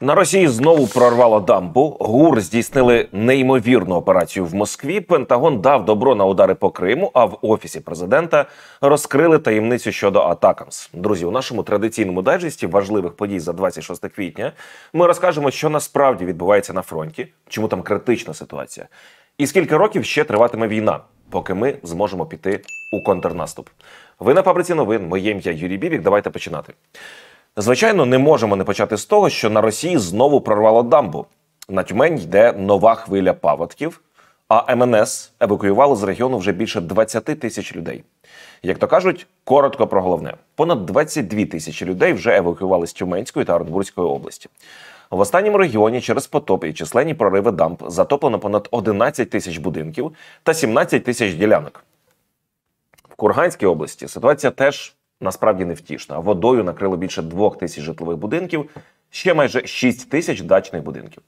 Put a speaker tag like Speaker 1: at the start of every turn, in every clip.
Speaker 1: На Росії знову прорвало дамбу. ГУР здійснили неймовірну операцію в Москві. Пентагон дав добро на удари по Криму. А в офісі президента розкрили таємницю щодо Атакамс. Друзі, у нашому традиційному дайджесті важливих подій за 26 квітня ми розкажемо, що насправді відбувається на фронті, чому там критична ситуація, і скільки років ще триватиме війна, поки ми зможемо піти у контрнаступ. Ви на фабриці новин. Моє ім'я Юрій Бібік. Давайте починати. Звичайно, не можемо не почати з того, що на Росії знову прорвало дамбу. На Тюмень йде нова хвиля паводків, а МНС ем евакуювали з регіону вже більше 20 тисяч людей. Як то кажуть, коротко про головне: понад 22 тисячі людей вже евакуювали з Тюменської та Оренбурзької області. В останньому регіоні через потоп і численні прориви дамб затоплено понад 11 тисяч будинків та 17 тисяч ділянок. В Курганській області ситуація теж насправді не втішна. Водою накрило більше двох тисяч житлових будинків, ще майже шість тисяч дачних будинків.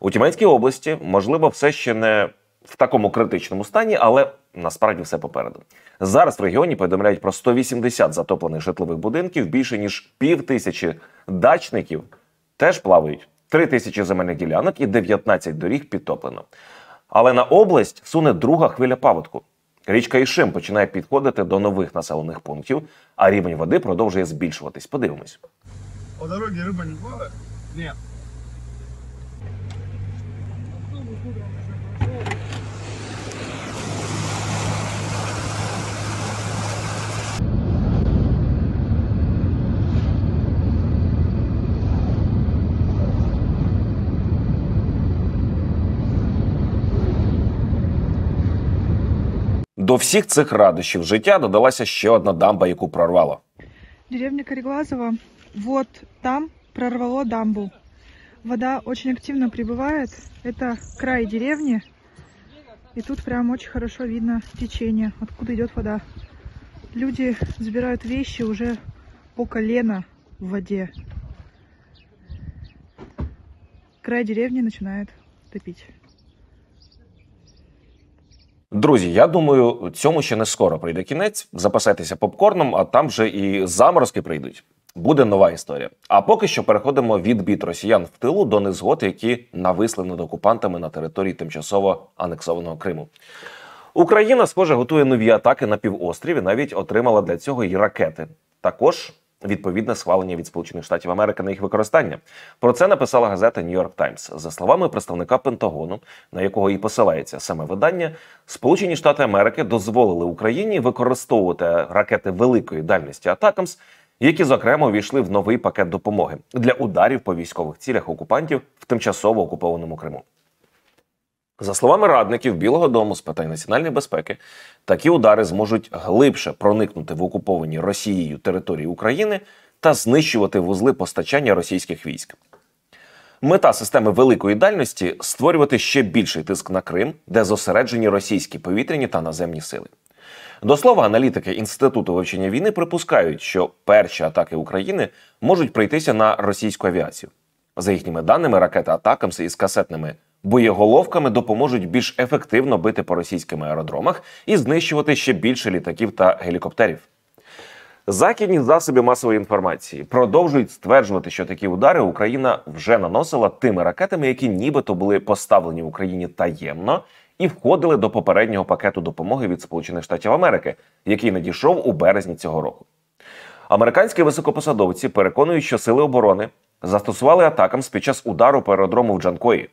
Speaker 1: У Тімецькій області, можливо, все ще не в такому критичному стані, але насправді все попереду. Зараз в регіоні повідомляють про 180 затоплених житлових будинків, більше ніж пів тисячі дачників теж плавають. 3 тисячі земельних ділянок і 19 доріг підтоплено. Але на область суне друга хвиля паводку. Річка Ішим починає підходити до нових населених пунктів, а рівень води продовжує збільшуватись. Подивимось. По дорозі риби не Ні. До всіх цих радощів життя додалася ще одна дамба, яку прорвало. Деревня Кореглазова, вот там прорвало дамбу. Вода очень активно прибывает. Это край деревни. И тут прям очень хорошо видно течение, откуда идет вода. Люди забирают вещи уже по колено в воде. Край деревни начинает топить. Друзі, я думаю, цьому ще не скоро прийде кінець. Запасайтеся попкорном, а там вже і заморозки прийдуть. Буде нова історія. А поки що переходимо від бід росіян в тилу до незгод, які нависли над окупантами на території тимчасово анексованого Криму. Україна схоже готує нові атаки на півострів і навіть отримала для цього і ракети. Також відповідне схвалення від Сполучених Штатів Америки на їх використання. Про це написала газета New York Times. За словами представника Пентагону, на якого і посилається саме видання, Сполучені Штати Америки дозволили Україні використовувати ракети великої дальності Атакамс. Які зокрема увійшли в новий пакет допомоги для ударів по військових цілях окупантів в тимчасово окупованому Криму. За словами радників Білого Дому з питань національної безпеки, такі удари зможуть глибше проникнути в окуповані Росією території України та знищувати вузли постачання російських військ. Мета системи великої дальності створювати ще більший тиск на Крим, де зосереджені російські повітряні та наземні сили. До слова, аналітики Інституту вивчення війни припускають, що перші атаки України можуть прийтися на російську авіацію. За їхніми даними, ракета атакамси із касетними боєголовками допоможуть більш ефективно бити по російськими аеродромах і знищувати ще більше літаків та гелікоптерів. Західні засоби масової інформації продовжують стверджувати, що такі удари Україна вже наносила тими ракетами, які нібито були поставлені в Україні таємно і входили до попереднього пакету допомоги від Сполучених Штатів Америки, який надійшов у березні цього року. Американські високопосадовці переконують, що сили оборони застосували атакам під час удару по аеродрому в Джанкої.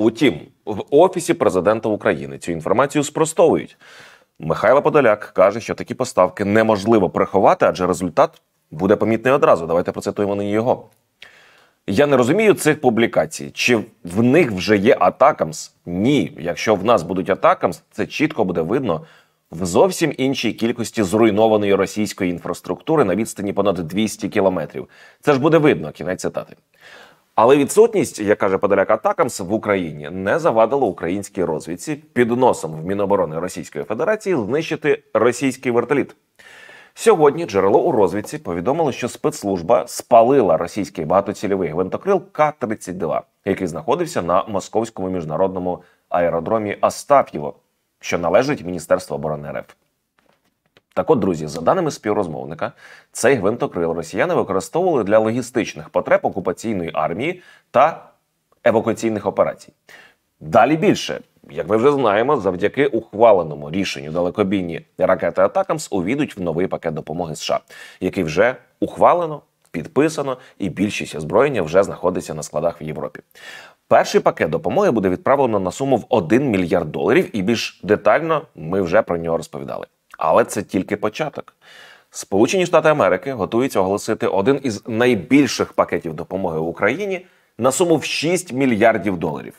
Speaker 1: Утім, в офісі президента України цю інформацію спростовують. Михайло Подоляк каже, що такі поставки неможливо приховати, адже результат буде помітний одразу. Давайте процитуємо нині його. Я не розумію цих публікацій. Чи в них вже є атакамс? Ні. Якщо в нас будуть атакамс, це чітко буде видно в зовсім іншій кількості зруйнованої російської інфраструктури на відстані понад 200 кілометрів. Це ж буде видно, кінець цитати. Але відсутність, як каже Подоляк Атакамс, в Україні не завадило українській розвідці під носом в Міноборони Російської Федерації знищити російський вертоліт. Сьогодні джерело у розвідці повідомило, що спецслужба спалила російський багатоцільовий гвинтокрил К-32, який знаходився на московському міжнародному аеродромі Астап'єво, що належить Міністерству оборони РФ. Так, от, друзі, за даними співрозмовника, цей гвинтокрил росіяни використовували для логістичних потреб окупаційної армії та евакуаційних операцій. Далі більше, як ми вже знаємо, завдяки ухваленому рішенню далекобійні ракети Атакамс увійдуть в новий пакет допомоги США, який вже ухвалено, підписано, і більшість озброєння вже знаходиться на складах в Європі. Перший пакет допомоги буде відправлено на суму в 1 мільярд доларів, і більш детально ми вже про нього розповідали. Але це тільки початок. Сполучені Штати Америки готуються оголосити один із найбільших пакетів допомоги Україні на суму в 6 мільярдів доларів.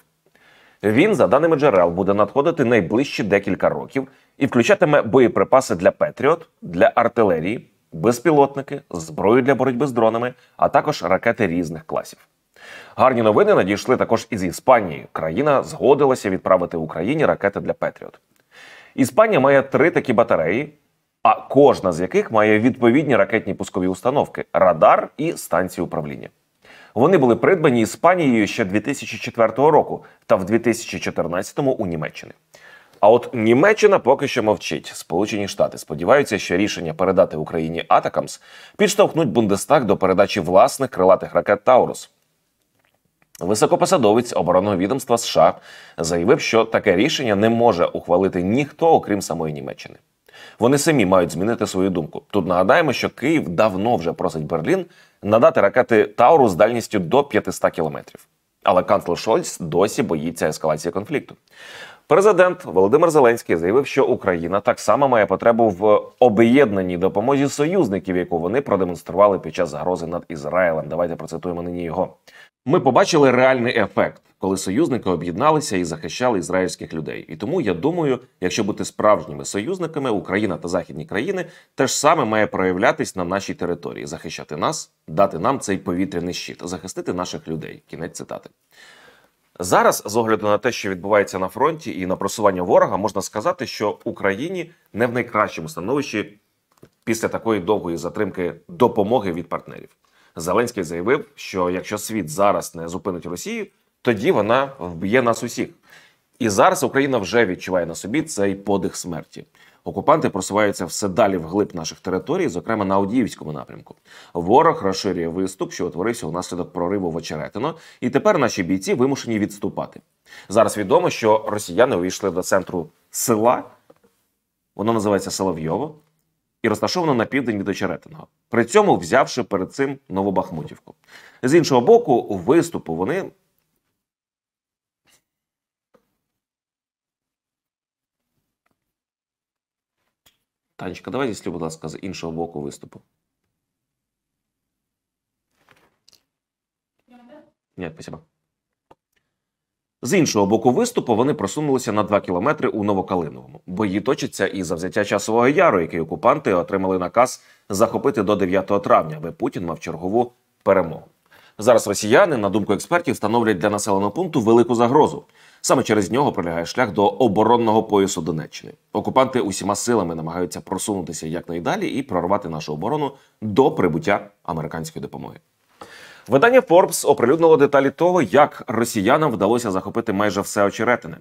Speaker 1: Він, за даними джерел, буде надходити найближчі декілька років і включатиме боєприпаси для Петріот, для артилерії, безпілотники, зброю для боротьби з дронами, а також ракети різних класів. Гарні новини надійшли також із Іспанії. Країна згодилася відправити Україні ракети для Петріот. Іспанія має три такі батареї, а кожна з яких має відповідні ракетні пускові установки, радар і станції управління. Вони були придбані Іспанією ще 2004 року та в 2014-му у Німеччині. А от Німеччина поки що мовчить. Сполучені Штати сподіваються, що рішення передати Україні Атакамс підштовхнуть Бундестаг до передачі власних крилатих ракет Таурус. Високопосадовець оборонного відомства США заявив, що таке рішення не може ухвалити ніхто, окрім самої Німеччини. Вони самі мають змінити свою думку. Тут нагадаємо, що Київ давно вже просить Берлін надати ракети Тауру з дальністю до 500 кілометрів. Але канцлер Шольц досі боїться ескалації конфлікту. Президент Володимир Зеленський заявив, що Україна так само має потребу в об'єднаній допомозі союзників, яку вони продемонстрували під час загрози над Ізраїлем. Давайте процитуємо нині його. Ми побачили реальний ефект, коли союзники об'єдналися і захищали ізраїльських людей. І тому я думаю, якщо бути справжніми союзниками, Україна та західні країни теж саме має проявлятись на нашій території, захищати нас, дати нам цей повітряний щит, захистити наших людей. Кінець цитати. Зараз, з огляду на те, що відбувається на фронті і на просування ворога, можна сказати, що Україні не в найкращому становищі після такої довгої затримки допомоги від партнерів. Зеленський заявив, що якщо світ зараз не зупинить Росію, тоді вона вб'є нас усіх. І зараз Україна вже відчуває на собі цей подих смерті. Окупанти просуваються все далі вглиб наших територій, зокрема на Одіївському напрямку. Ворог розширює виступ, що утворився унаслідок прориву в Очеретино, і тепер наші бійці вимушені відступати. Зараз відомо, що росіяни увійшли до центру села, воно називається Соловйово, і розташовано на південь від Очеретиного при цьому взявши перед цим Новобахмутівку. З іншого боку, у виступу вони. Танечка, давай зіслю, будь ласка, з іншого боку виступу. Ні, спасибо. З іншого боку виступу вони просунулися на 2 кілометри у Новокалиновому. Бої точаться і за взяття часового яру, який окупанти отримали наказ захопити до 9 травня, аби Путін мав чергову перемогу. Зараз росіяни, на думку експертів, становлять для населеного пункту велику загрозу. Саме через нього пролягає шлях до оборонного поясу Донеччини. Окупанти усіма силами намагаються просунутися якнайдалі і прорвати нашу оборону до прибуття американської допомоги. Видання Forbes оприлюднило деталі того, як росіянам вдалося захопити майже все очеретине.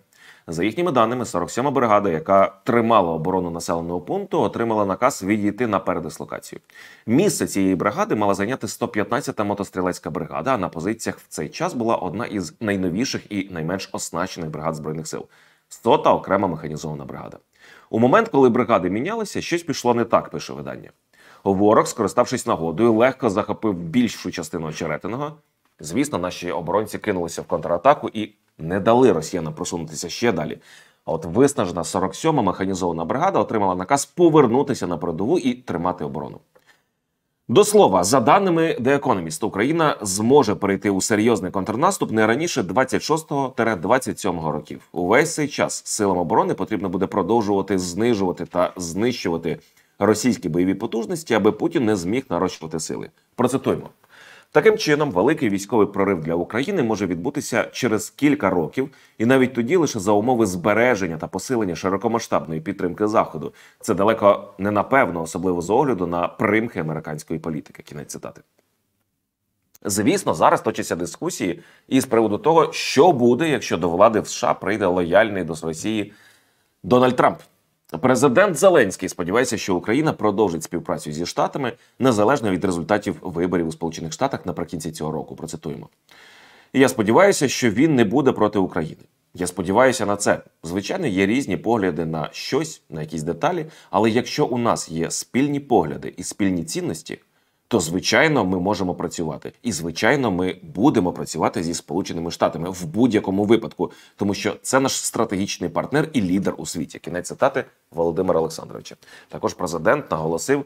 Speaker 1: За їхніми даними, 47-ма бригада, яка тримала оборону населеного пункту, отримала наказ відійти на передислокацію. Місце цієї бригади мала зайняти 115-та мотострілецька бригада. А на позиціях в цей час була одна із найновіших і найменш оснащених бригад збройних сил 100-та окрема механізована бригада. У момент, коли бригади мінялися, щось пішло не так. Пише видання. Ворог, скориставшись нагодою, легко захопив більшу частину очеретиного. Звісно, наші оборонці кинулися в контратаку і не дали росіянам просунутися ще далі. А от виснажена 47-ма механізована бригада отримала наказ повернутися на передову і тримати оборону. До слова, за даними The Economist, Україна зможе перейти у серйозний контрнаступ не раніше 26-27 років. Увесь цей час силам оборони потрібно буде продовжувати знижувати та знищувати російські бойові потужності, аби Путін не зміг нарощувати сили. Процитуємо. Таким чином, великий військовий прорив для України може відбутися через кілька років, і навіть тоді лише за умови збереження та посилення широкомасштабної підтримки заходу. Це далеко не напевно, особливо з огляду на примхи американської політики. Кінець цитати. Звісно, зараз точаться дискусії із приводу того, що буде, якщо до влади в США прийде лояльний до Росії Дональд Трамп. Президент Зеленський сподівається, що Україна продовжить співпрацю зі штатами незалежно від результатів виборів у Сполучених Штатах наприкінці цього року. Процитуємо. я сподіваюся, що він не буде проти України. Я сподіваюся на це. Звичайно, є різні погляди на щось, на якісь деталі. Але якщо у нас є спільні погляди і спільні цінності, то звичайно ми можемо працювати, і звичайно, ми будемо працювати зі сполученими штатами в будь-якому випадку, тому що це наш стратегічний партнер і лідер у світі. Кінець цитати Володимира Олександровича. Також президент наголосив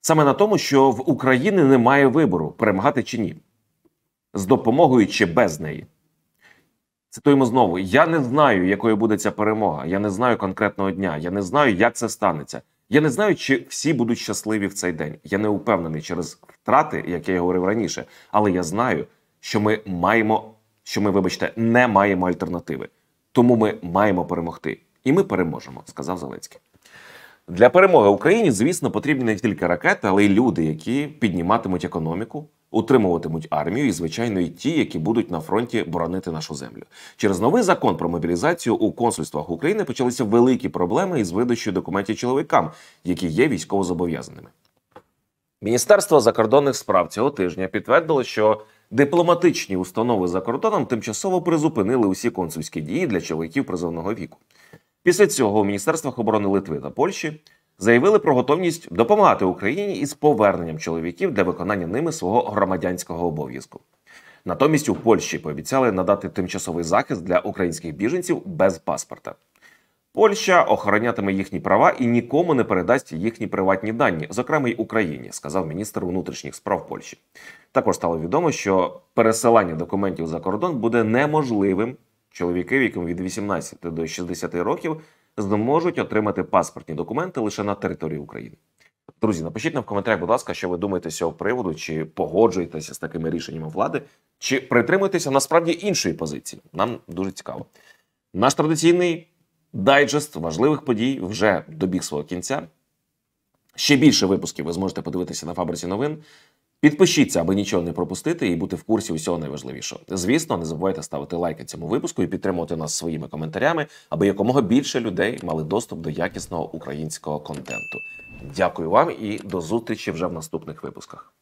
Speaker 1: саме на тому, що в Україні немає вибору перемагати чи ні, з допомогою чи без неї. Цитуємо знову: я не знаю, якою буде ця перемога. Я не знаю конкретного дня. Я не знаю, як це станеться. Я не знаю, чи всі будуть щасливі в цей день. Я не упевнений через втрати, як я говорив раніше, але я знаю, що ми маємо, що ми, вибачте, не маємо альтернативи. Тому ми маємо перемогти, і ми переможемо, сказав Зеленський. Для перемоги Україні, звісно, потрібні не тільки ракети, але й люди, які підніматимуть економіку, Утримуватимуть армію і, звичайно, і ті, які будуть на фронті боронити нашу землю. Через новий закон про мобілізацію у консульствах України почалися великі проблеми із видачою документів чоловікам, які є військовозобов'язаними. Міністерство закордонних справ цього тижня підтвердило, що дипломатичні установи за кордоном тимчасово призупинили усі консульські дії для чоловіків призовного віку. Після цього у міністерствах оборони Литви та Польщі заявили про готовність допомагати Україні із поверненням чоловіків для виконання ними свого громадянського обов'язку. Натомість у Польщі пообіцяли надати тимчасовий захист для українських біженців без паспорта. Польща охоронятиме їхні права і нікому не передасть їхні приватні дані, зокрема й Україні, сказав міністр внутрішніх справ Польщі. Також стало відомо, що пересилання документів за кордон буде неможливим. Чоловіки, яким від 18 до 60 років зможуть отримати паспортні документи лише на території України. Друзі, напишіть нам в коментарях, будь ласка, що ви думаєте з цього приводу, чи погоджуєтеся з такими рішеннями влади, чи притримуєтеся насправді іншої позиції. Нам дуже цікаво. Наш традиційний дайджест важливих подій вже добіг свого кінця. Ще більше випусків ви зможете подивитися на фабриці новин. Підпишіться, аби нічого не пропустити і бути в курсі усього найважливішого. Звісно, не забувайте ставити лайки цьому випуску і підтримувати нас своїми коментарями, аби якомога більше людей мали доступ до якісного українського контенту. Дякую вам і до зустрічі вже в наступних випусках.